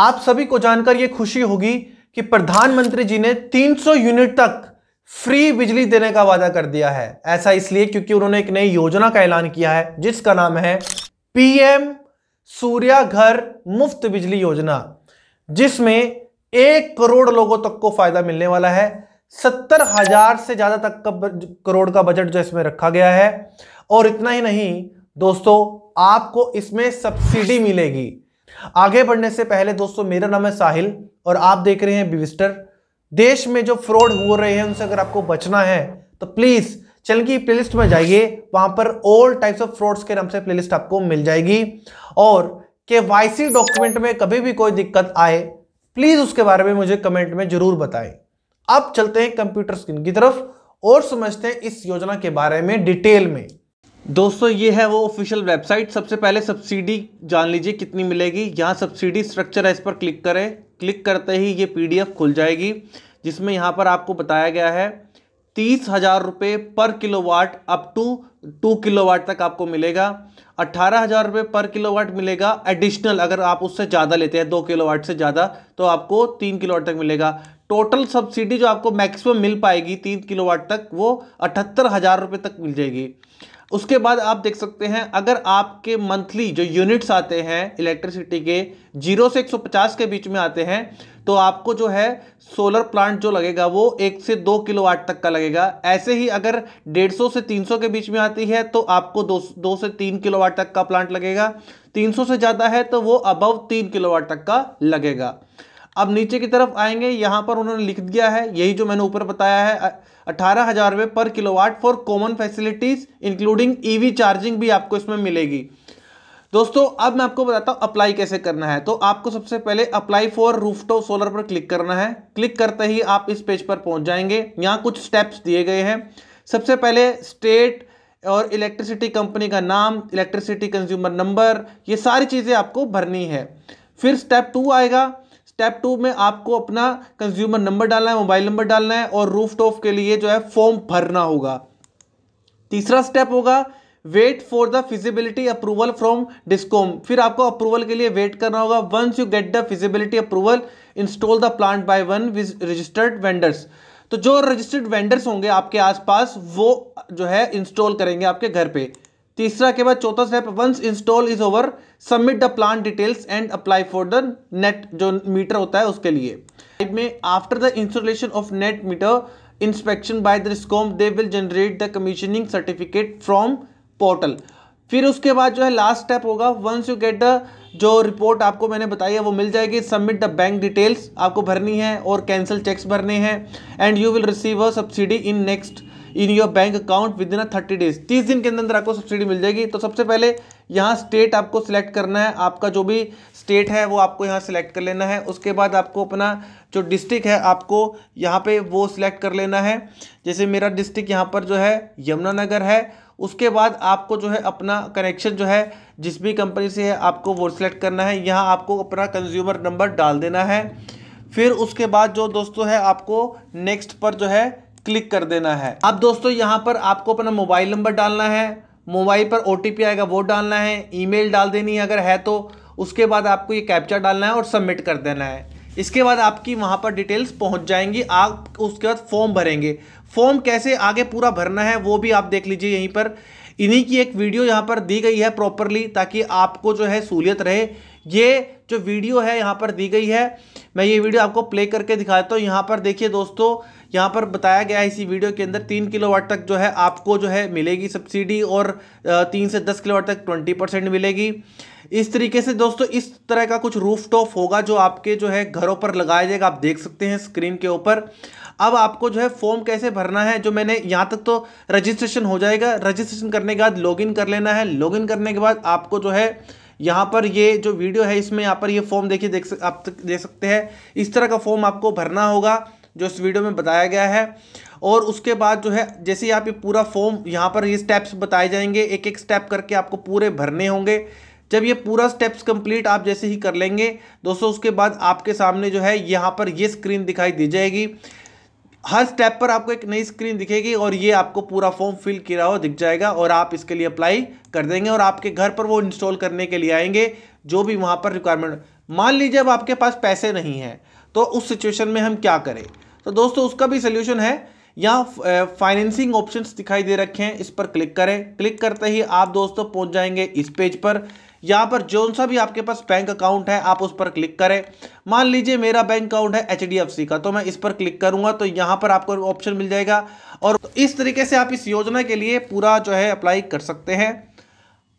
आप सभी को जानकर यह खुशी होगी कि प्रधानमंत्री जी ने 300 यूनिट तक फ्री बिजली देने का वादा कर दिया है ऐसा इसलिए क्योंकि उन्होंने एक नई योजना का ऐलान किया है जिसका नाम है पीएम सूर्या घर मुफ्त बिजली योजना जिसमें एक करोड़ लोगों तक को फायदा मिलने वाला है सत्तर हजार से ज्यादा तक का करोड़ का बजट जो इसमें रखा गया है और इतना ही नहीं दोस्तों आपको इसमें सब्सिडी मिलेगी आगे बढ़ने से पहले दोस्तों मेरा नाम है साहिल और आप देख रहे हैं बिविस्टर देश में जो फ्रॉड हो रहे हैं उनसे अगर आपको बचना है तो प्लीज़ चल की प्ले में जाइए वहां पर ऑल टाइप्स ऑफ फ्रॉड्स के नाम से प्लेलिस्ट आपको मिल जाएगी और के डॉक्यूमेंट में कभी भी कोई दिक्कत आए प्लीज़ उसके बारे में मुझे कमेंट में ज़रूर बताएं अब चलते हैं कंप्यूटर स्क्रीन की तरफ और समझते हैं इस योजना के बारे में डिटेल में दोस्तों ये है वो ऑफिशियल वेबसाइट सबसे पहले सब्सिडी जान लीजिए कितनी मिलेगी यहाँ सब्सिडी स्ट्रक्चर है इस पर क्लिक करें क्लिक करते ही ये पीडीएफ खुल जाएगी जिसमें यहाँ पर आपको बताया गया है तीस हज़ार रुपये पर kilowatt up to two kilowatt तक आपको मिलेगा अट्ठारह हज़ार रुपये पर किलोवाट मिलेगा एडिशनल अगर आप उससे ज़्यादा लेते हैं दो किलोवाट से ज़्यादा तो आपको तीन किलोवाट तक मिलेगा टोटल सब्सिडी जो आपको मैक्सिमम मिल पाएगी तीन किलोवाट तक वो अठहत्तर हज़ार रुपये तक मिल जाएगी उसके बाद आप देख सकते हैं अगर आपके मंथली जो यूनिट्स आते हैं इलेक्ट्रिसिटी के जीरो से 150 के बीच में आते हैं तो आपको जो है सोलर प्लांट जो लगेगा वो एक से दो किलोवाट तक का लगेगा ऐसे ही अगर 150 से 300 के बीच में आती है तो आपको दो, दो से तीन किलोवाट तक का प्लांट लगेगा 300 से ज़्यादा है तो वो अबव तीन किलोवाट तक का लगेगा अब नीचे की तरफ आएंगे यहां पर उन्होंने लिख दिया है यही जो मैंने ऊपर बताया है अठारह हजार रुपये पर kilowatt for common facilities including EV charging भी आपको इसमें मिलेगी दोस्तों अब मैं आपको बताता हूँ अप्लाई कैसे करना है तो आपको सबसे पहले अप्लाई फॉर रूफटॉप सोलर पर क्लिक करना है क्लिक करते ही आप इस पेज पर पहुंच जाएंगे यहाँ कुछ स्टेप्स दिए गए हैं सबसे पहले स्टेट और इलेक्ट्रिसिटी कंपनी का नाम इलेक्ट्रिसिटी कंज्यूमर नंबर ये सारी चीज़ें आपको भरनी है फिर स्टेप टू आएगा स्टेप टू में आपको अपना कंज्यूमर नंबर डालना है मोबाइल नंबर डालना है और रूफ टॉप के लिए जो है फॉर्म भरना होगा तीसरा स्टेप होगा wait for the feasibility approval from DISCOM फिर आपको अप्रूवल के लिए वेट करना होगा once you get the feasibility approval install the plant by one with registered vendors तो जो रजिस्टर्ड वेंडर्स होंगे आपके आसपास वो जो है इंस्टॉल करेंगे आपके घर पे तीसरा के बाद चौथा step once install is over submit the plan details and apply for the net जो मीटर होता है उसके लिए में after the installation of net meter inspection by the DISCOM they will generate the commissioning certificate from portal फिर उसके बाद जो है लास्ट स्टेप होगा वंस यू गेट द जो रिपोर्ट आपको मैंने बताई है वो मिल जाएगी सबमिट द बैंक डिटेल्स आपको भरनी है और कैंसिल चेक्स भरने हैं and you will receive a subsidy in next in your bank account within thirty days तीस दिन के अंदर अंदर आपको सब्सिडी मिल जाएगी तो सबसे पहले यहाँ स्टेट आपको सिलेक्ट करना है आपका जो भी स्टेट है वो आपको यहाँ सेलेक्ट कर लेना है उसके बाद आपको अपना जो डिस्ट्रिक्ट है आपको यहाँ पे वो सिलेक्ट कर लेना है जैसे मेरा डिस्ट्रिक्ट यहाँ पर जो है यमुनानगर है उसके बाद आपको जो है अपना कनेक्शन जो है जिस भी कंपनी से है आपको वो सिलेक्ट करना है यहाँ आपको अपना कंज्यूमर नंबर डाल देना है फिर उसके बाद जो दोस्तों है आपको नेक्स्ट पर जो है क्लिक कर देना है अब दोस्तों यहाँ पर आपको अपना मोबाइल नंबर डालना है मोबाइल पर ओ आएगा वो डालना है ईमेल डाल देनी है अगर है तो उसके बाद आपको ये कैप्चा डालना है और सबमिट कर देना है इसके बाद आपकी वहाँ पर डिटेल्स पहुँच जाएंगी आप उसके बाद फॉर्म भरेंगे फॉर्म कैसे आगे पूरा भरना है वो भी आप देख लीजिए यहीं पर इन्हीं की एक वीडियो यहाँ पर दी गई है प्रॉपरली ताकि आपको जो है सहूलियत रहे ये जो वीडियो है यहाँ पर दी गई है मैं ये वीडियो आपको प्ले करके दिखाता हूँ यहाँ पर देखिए दोस्तों यहाँ पर बताया गया है इसी वीडियो के अंदर तीन किलोवाट तक जो है आपको जो है मिलेगी सब्सिडी और तीन से दस किलोवाट तक ट्वेंटी परसेंट मिलेगी इस तरीके से दोस्तों इस तरह का कुछ रूफ टॉप होगा जो आपके जो है घरों पर लगाया जाएगा आप देख सकते हैं स्क्रीन के ऊपर अब आपको जो है फॉर्म कैसे भरना है जो मैंने यहाँ तक तो रजिस्ट्रेशन हो जाएगा रजिस्ट्रेशन करने के बाद लॉगिन कर लेना है लॉगिन करने के बाद आपको जो है यहाँ पर ये जो वीडियो है इसमें यहाँ पर ये फॉर्म देखिए देख सक, आप देख सकते हैं इस तरह का फॉर्म आपको भरना होगा जो इस वीडियो में बताया गया है और उसके बाद जो है जैसे ही आप ये पूरा फॉर्म यहाँ पर ये स्टेप्स बताए जाएंगे एक एक स्टेप करके आपको पूरे भरने होंगे जब ये पूरा स्टेप्स कंप्लीट आप जैसे ही कर लेंगे दोस्तों उसके बाद आपके सामने जो है यहाँ पर ये स्क्रीन दिखाई दी जाएगी हर स्टेप पर आपको एक नई स्क्रीन दिखेगी और ये आपको पूरा फॉर्म फिल किया हुआ दिख जाएगा और आप इसके लिए अप्लाई कर देंगे और आपके घर पर वो इंस्टॉल करने के लिए आएंगे जो भी वहाँ पर रिक्वायरमेंट मान लीजिए अब आपके पास पैसे नहीं हैं तो उस सिचुएशन में हम क्या करें तो दोस्तों उसका भी सोल्यूशन है यहाँ फाइनेंसिंग ऑप्शंस दिखाई दे रखे हैं इस पर क्लिक करें क्लिक करते ही आप दोस्तों पहुंच जाएंगे इस पेज पर यहाँ पर जो सा भी आपके पास बैंक अकाउंट है आप उस पर क्लिक करें मान लीजिए मेरा बैंक अकाउंट है एच का तो मैं इस पर क्लिक करूँगा तो यहाँ पर आपको ऑप्शन मिल जाएगा और इस तरीके से आप इस योजना के लिए पूरा जो है अप्लाई कर सकते हैं